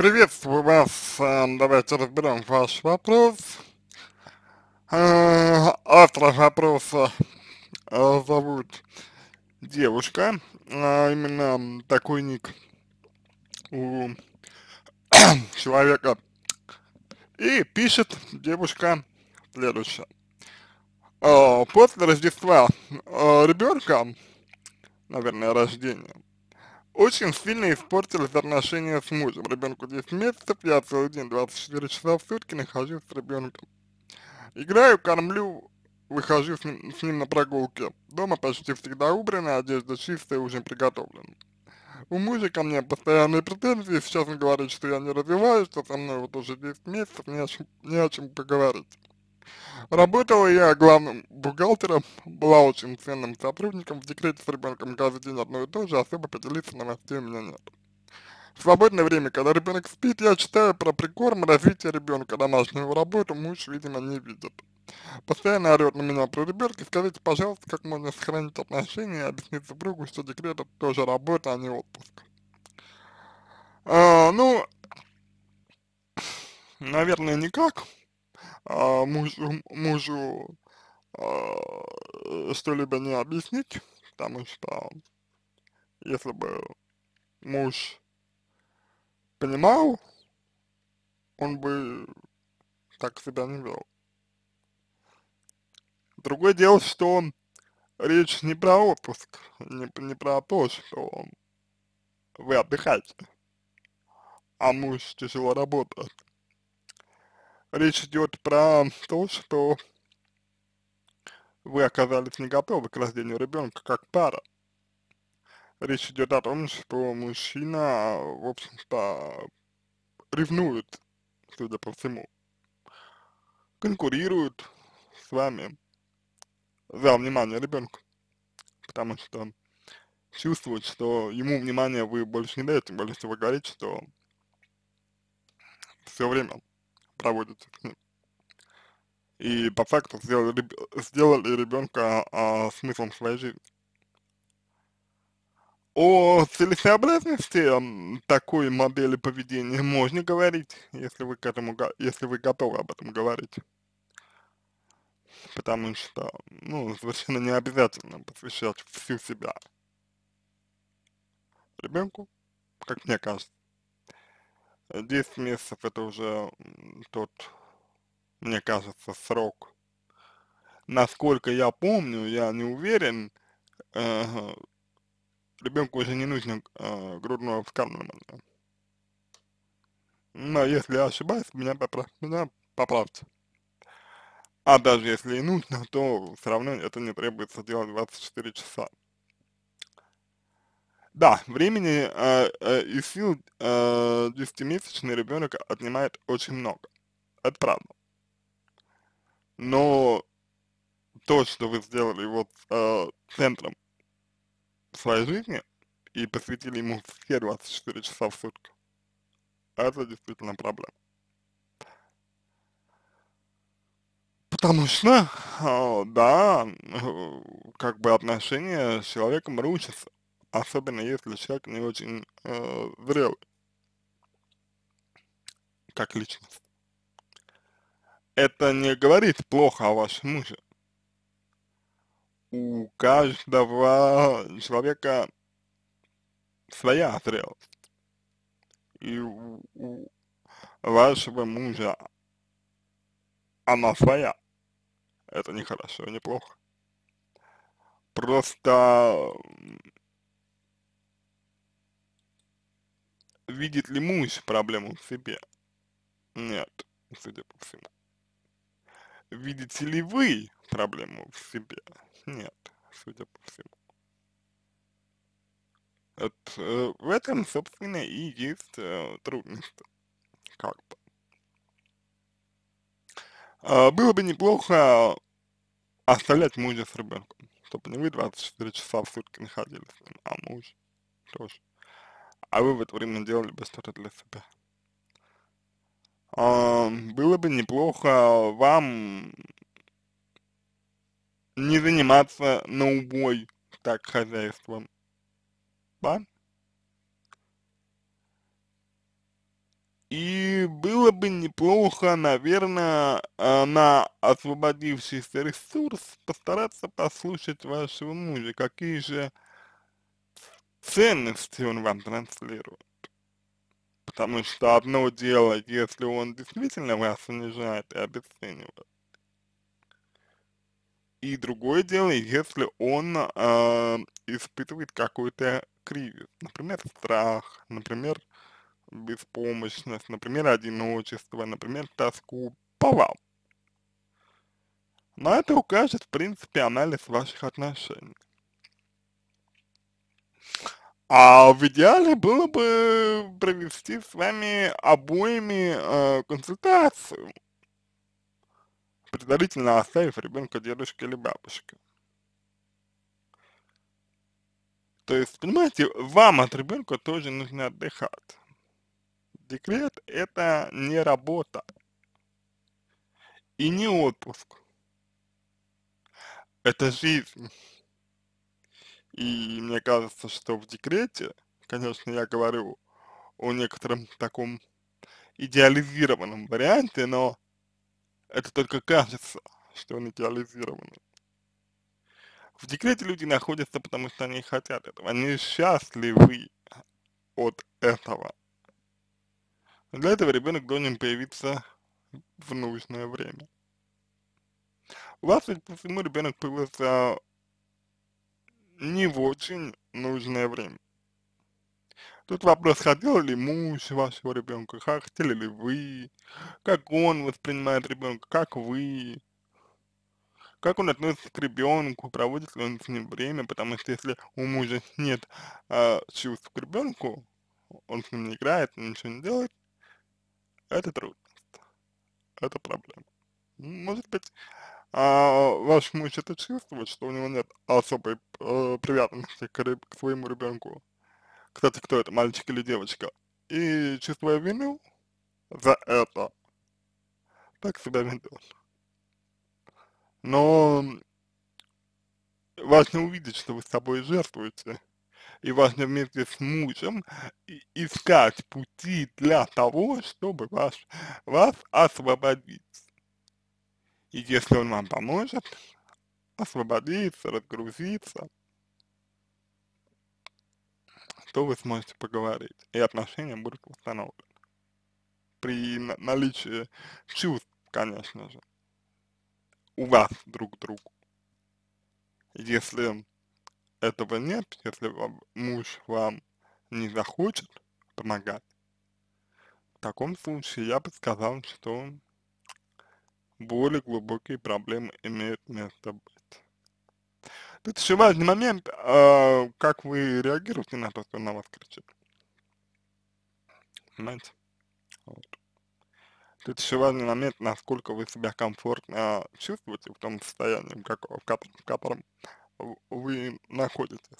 Приветствую вас. Э, давайте разберем ваш вопрос. Э, Автор вопроса э, зовут девушка. Именно такой ник у человека. И пишет девушка следующее. После Рождества ребенка, наверное, рождения, очень сильно испортились отношения с мужем. Ребенку 10 месяцев, я целый день 24 часа в сутки нахожусь с ребенком. Играю, кормлю, выхожу с ним, с ним на прогулки. Дома почти всегда убрано, одежда чистая, ужин приготовлен. У мужа ко мне постоянные претензии, сейчас он говорит, что я не развиваюсь, что со мной вот уже 10 месяцев, не о чем, не о чем поговорить. Работала я главным бухгалтером, была очень ценным сотрудником, в декрете с ребенком каждый день одно и то же, особо поделиться новостей у меня нет. В свободное время, когда ребенок спит, я читаю про прикорм, развитие ребенка, домашнюю работу, муж, видимо, не видит. Постоянно орет на меня про ребенка, скажите, пожалуйста, как можно сохранить отношения и объяснить супругу, что декрет это тоже работа, а не отпуск. А, ну, наверное, никак а, мужу, мужу а, что-либо не объяснить, потому что если бы муж понимал, он бы так себя не вел. Другое дело, что речь не про отпуск, не, не про то, что вы отдыхаете, а муж тяжело работает речь идет про то, что вы оказались не готовы к рождению ребенка как пара. Речь идет о том, что мужчина, в общем-то, ревнует, судя по всему, конкурирует с вами за внимание ребенка, потому что чувствует, что ему внимание вы больше не даете, больше всего говорить, что все время проводится И по факту сделали, сделали ребенка а, смыслом своей жизни. О целесообразности такой модели поведения можно говорить, если вы к этому, если вы готовы об этом говорить. Потому что, ну, совершенно не обязательно посвящать всю себя ребенку, как мне кажется. 10 месяцев это уже тот, мне кажется, срок. Насколько я помню, я не уверен, э, ребенку уже не нужно э, а, грудное вскармливание. Но если я ошибаюсь, меня, поправ, меня поправьте. А даже если и нужно, то все равно это не требуется делать 24 часа. Да, времени э, э, и сил э, 10-месячный ребенок отнимает очень много. Это правда. Но то, что вы сделали вот э, центром своей жизни и посвятили ему все 24 часа в сутки, это действительно проблема. Потому что, э, да, э, как бы отношения с человеком рушатся особенно если человек не очень э, зрелый, как личность. Это не говорит плохо о вашем муже. У каждого человека своя зрелость. И у, у вашего мужа она своя. Это нехорошо не плохо. Просто видит ли муж проблему в себе? Нет, судя по всему. Видите ли вы проблему в себе? Нет, судя по всему. Вот, э, в этом, собственно, и есть э, трудность. Как бы. А, э, было бы неплохо оставлять мужа с ребенком, чтобы не вы 24 часа в сутки находились, а муж тоже а вы в это время делали бы что-то для себя. Было бы неплохо вам не заниматься на убой так хозяйством. Да? И было бы неплохо, наверное, а, на освободившийся ресурс постараться послушать вашего мужа, какие же ценности он вам транслирует. Потому что одно дело, если он действительно вас унижает и обесценивает. И другое дело, если он э, испытывает какой-то кризис, например, страх, например, беспомощность, например, одиночество, например, тоску по вам. На это укажет, в принципе, анализ ваших отношений. А в идеале было бы провести с вами обоими э, консультацию, предварительно оставив ребенка дедушке или бабушке. То есть, понимаете, вам от ребенка тоже нужно отдыхать. Декрет – это не работа и не отпуск. Это жизнь. И мне кажется, что в декрете, конечно, я говорю о некотором таком идеализированном варианте, но это только кажется, что он идеализированный. В декрете люди находятся, потому что они хотят этого. Они счастливы от этого. Для этого ребенок должен появиться в нужное время. У вас ведь почему ребенок появился не в очень нужное время. Тут вопрос, хотел ли муж вашего ребенка, как хотели ли вы, как он воспринимает ребенка, как вы, как он относится к ребенку, проводит ли он с ним время, потому что если у мужа нет э, чувств к ребенку, он с ним не играет, ничего не делает, это трудность, это проблема. Может быть, а ваш муж это чувствует, что у него нет особой э, привязанности к, к своему ребенку. Кстати, кто это, мальчик или девочка? И чувство вину за это так себя ведет. Но важно увидеть, что вы с собой жертвуете. И важно вместе с мужем искать пути для того, чтобы вас, вас освободить. И если он вам поможет освободиться, разгрузиться, то вы сможете поговорить, и отношения будут установлены. При наличии чувств, конечно же, у вас друг к другу. Если этого нет, если муж вам не захочет помогать, в таком случае я бы сказал, что более глубокие проблемы имеют место быть. Тут еще важный момент, э, как вы реагируете на то, что на вас кричит. Понимаете? Вот. Тут еще важный момент, насколько вы себя комфортно а, чувствуете в том состоянии, как, в, котором, в котором вы находитесь.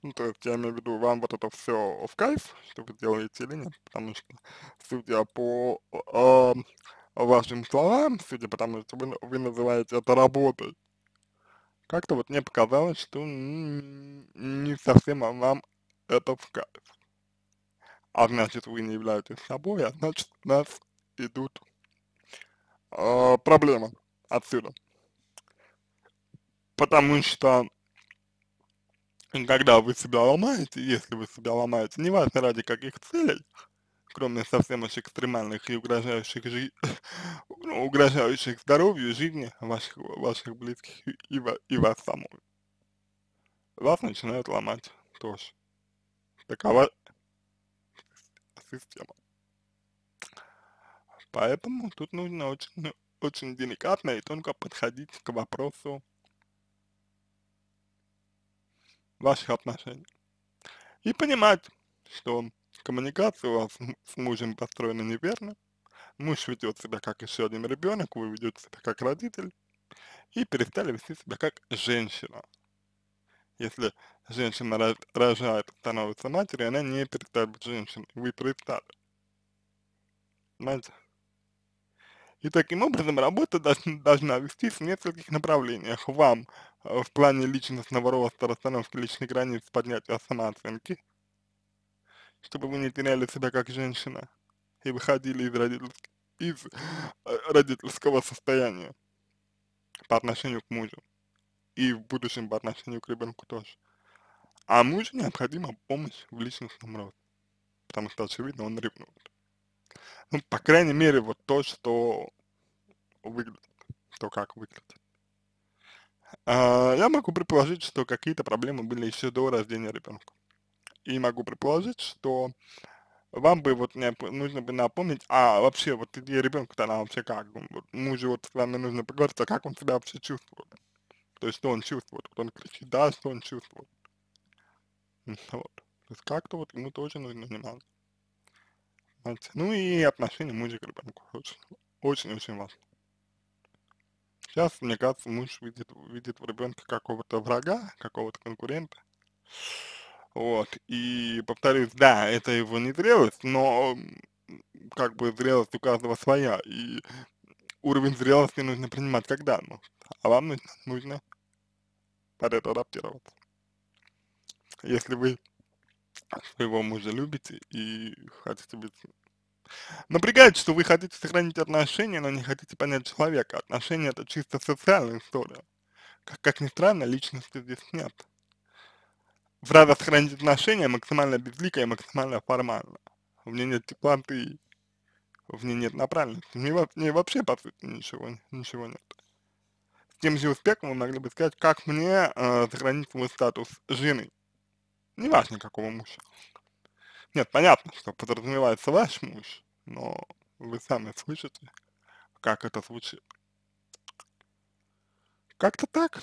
Ну, то есть я имею в виду, вам вот это все в кайф, что вы делаете или нет, потому что, судя по э, вашим словам, судя по тому, что вы, вы называете это работой, как-то вот мне показалось, что не совсем вам это в кайф. А значит, вы не являетесь собой, а значит, у нас идут э, проблемы отсюда. Потому что когда вы себя ломаете, если вы себя ломаете, неважно ради каких целей, кроме совсем уж экстремальных и угрожающих, жи... Ну, угрожающих здоровью, жизни ваших, ваших близких и, и вас самой Вас начинают ломать тоже. Такова система. Поэтому тут нужно очень, очень деликатно и тонко подходить к вопросу ваших отношений. И понимать, что Коммуникация у вас с мужем построена неверно. Муж ведет себя как еще один ребенок, вы ведете себя как родитель и перестали вести себя как женщина. Если женщина рожает, становится матерью, она не перестает быть женщиной, вы перестали. Понимаете? И таким образом работа должна, вести в нескольких направлениях. Вам э, в плане личностного роста, расстановки личных границ, поднятия самооценки – чтобы вы не теряли себя как женщина и выходили из, родитель... из э, родительского состояния по отношению к мужу и в будущем по отношению к ребенку тоже. А мужу необходима помощь в личностном роде, потому что, очевидно, он ревнует. Ну, по крайней мере, вот то, что выглядит, то, как выглядит. А, я могу предположить, что какие-то проблемы были еще до рождения ребенка и могу предположить, что вам бы вот мне нужно бы напомнить, а вообще вот идея ребенка тогда вообще как, вот, мужу ну вот с вами нужно поговорить, а как он себя вообще чувствует, то есть что он чувствует, вот он кричит, да, что он чувствует, ну вот, то есть как-то вот ему тоже нужно внимание, понимаете, ну и отношение мужа к ребенку, очень-очень важно. Сейчас, мне кажется, муж видит, видит в ребенке какого-то врага, какого-то конкурента, вот. И повторюсь, да, это его не зрелость, но как бы зрелость у каждого своя. И уровень зрелости нужно принимать как данность. Ну, а вам нужно, нужно под это адаптироваться. Если вы своего мужа любите и хотите быть... Напрягает, что вы хотите сохранить отношения, но не хотите понять человека. Отношения это чисто социальная история. Как, как ни странно, личности здесь нет. Надо сохранить отношения максимально безлико и максимально формально. У меня нет теплоты, у меня нет направленности, у меня в ней вообще, по сути, ничего, ничего нет. С тем же успехом вы могли бы сказать, как мне э, сохранить свой статус жены. Неважно, какого мужа. Нет, понятно, что подразумевается ваш муж, но вы сами слышите, как это звучит. Как-то так.